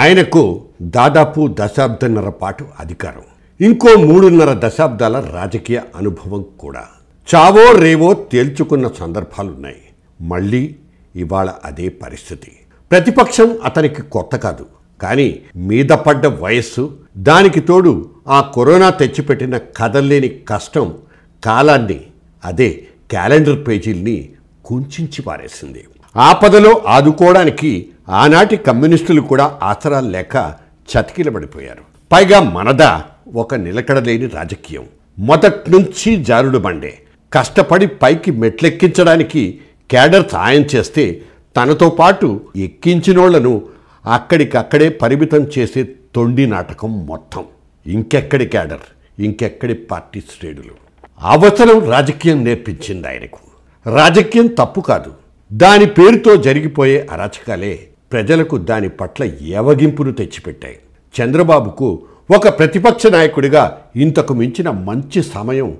ఆయనకు దాదాపు దశాబ్దన్నర పాటు అధికారం ఇంకో మూడున్నర దశాబ్దాల రాజకీయ అనుభవం కూడా చావో రేవో తేల్చుకున్న సందర్భాలున్నాయి మళ్ళీ ఇవాళ అదే పరిస్థితి ప్రతిపక్షం అతనికి కొత్త కాదు కానీ మీద పడ్డ వయస్సు దానికి తోడు ఆ కరోనా తెచ్చిపెట్టిన కదల్లేని కష్టం కాలాన్ని అదే క్యాలెండర్ పేజీల్ని కుంచించి పారేసింది ఆపదలో ఆదుకోవడానికి ఆనాటి కమ్యూనిస్టులు కూడా ఆసరాలు లేక చతికిలబడిపోయారు పైగా మనద ఒక నిలకడలేని రాజకీయం మొదట్నుంచి జారుడు బండే కష్టపడి పైకి మెట్లెక్కించడానికి కేడర్ సాయం చేస్తే తనతో పాటు ఎక్కించినోళ్లను అక్కడికక్కడే పరిమితం చేసే తొండి నాటకం మొత్తం ఇంకెక్కడి కేడర్ ఇంకెక్కడి పార్టీ శ్రేణులు అవసరం రాజకీయం నేర్పించింది ఆయనకు రాజకీయం తప్పు కాదు దాని పేరుతో జరిగిపోయే అరాచకాలే ప్రజలకు దాని పట్ల ఎవగింపును తెచ్చిపెట్టాయి చంద్రబాబుకు ఒక ప్రతిపక్ష నాయకుడిగా ఇంతకు మించిన మంచి సమయం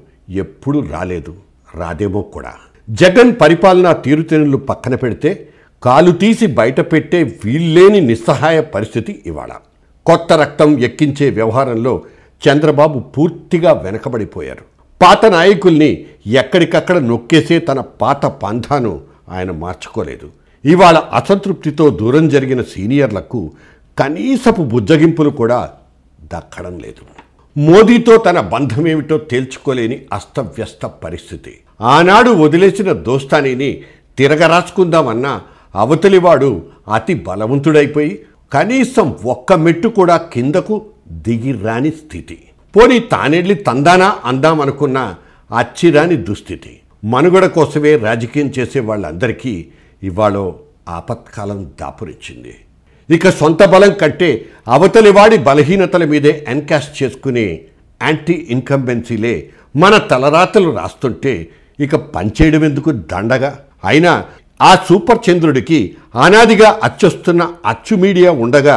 ఎప్పుడూ రాలేదు రాదేమో కూడా జగన్ పరిపాలనా తీరుతెనులు పక్కన పెడితే కాలు తీసి బయట పెట్టే వీల్లేని నిస్సహాయ పరిస్థితి ఇవాళ కొత్త రక్తం ఎక్కించే వ్యవహారంలో చంద్రబాబు పూర్తిగా వెనకబడిపోయారు పాత నాయకుల్ని ఎక్కడికక్కడ నొక్కేసే తన పాత పంథాను ఆయన మార్చుకోలేదు ఇవాళ అసంతృప్తితో దూరం జరిగిన సీనియర్లకు కనీసపు బుజ్జగింపులు కూడా దక్కడం లేదు మోదీతో తన బంధమేమిటో తేల్చుకోలేని అస్తవ్యస్త పరిస్థితి ఆనాడు వదిలేసిన దోస్తానీని తిరగరాచుకుందామన్న అవతలివాడు అతి బలవంతుడైపోయి కనీసం ఒక్క మెట్టు కూడా కిందకు దిగిరాని స్థితి పోనీ తానెళ్ళి తందానా అందామనుకున్న అచ్చిరాని దుస్థితి మనుగడ కోసమే రాజకీయం చేసే వాళ్ళందరికీ ఇవాళ ఆపత్కాలం దాపురించింది ఇక సొంత బలం కంటే అవతలివాడి బలహీనతల మీదే ఎన్కాష్ చేసుకునే యాంటీ ఇన్కంబెన్సీలే మన తలరాతలు రాస్తుంటే ఇక పనిచేయడం ఎందుకు దండగా అయినా ఆ సూపర్ చంద్రుడికి అనాదిగా అచ్చొస్తున్న అచ్చు మీడియా ఉండగా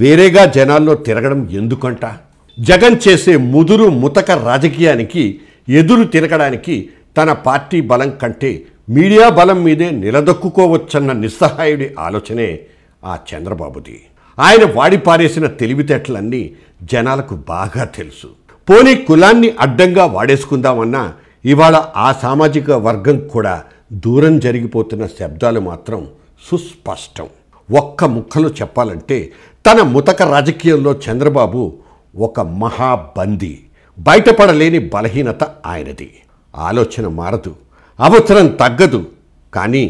వేరేగా జనాల్లో తిరగడం ఎందుకంట జగన్ చేసే ముదురు ముతక రాజకీయానికి ఎదురు తిరగడానికి తన పార్టీ బలం కంటే మీడియా బలం మీదే నిలదొక్కుకోవచ్చన్న నిస్సహాయుడి ఆలోచనే ఆ చంద్రబాబుది ఆయన వాడి పారేసిన తెలివితేటలన్నీ జనాలకు బాగా తెలుసు పోనీ కులాన్ని అడ్డంగా వాడేసుకుందామన్నా ఇవాళ ఆ సామాజిక వర్గం కూడా దూరం జరిగిపోతున్న శబ్దాలు మాత్రం సుస్పష్టం ఒక్క ముక్కలు చెప్పాలంటే తన ముతక రాజకీయంలో చంద్రబాబు ఒక మహాబంది బయటపడలేని బలహీనత ఆయనది ఆలోచన మారదు అవసరం తగ్గదు కానీ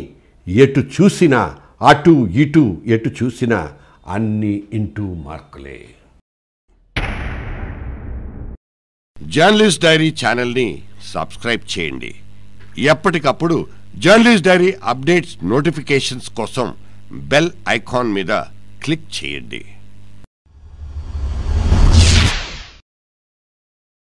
ఎటు చూసినా అటు ఇటు ఎటు చూసినా అన్ని ఇంటూ మార్కులే జర్నలిస్ట్ డైరీ ఛానల్ని సబ్స్క్రైబ్ చేయండి ఎప్పటికప్పుడు జర్నలిస్ట్ డైరీ అప్డేట్స్ నోటిఫికేషన్స్ కోసం బెల్ ఐకాన్ మీద క్లిక్ చేయండి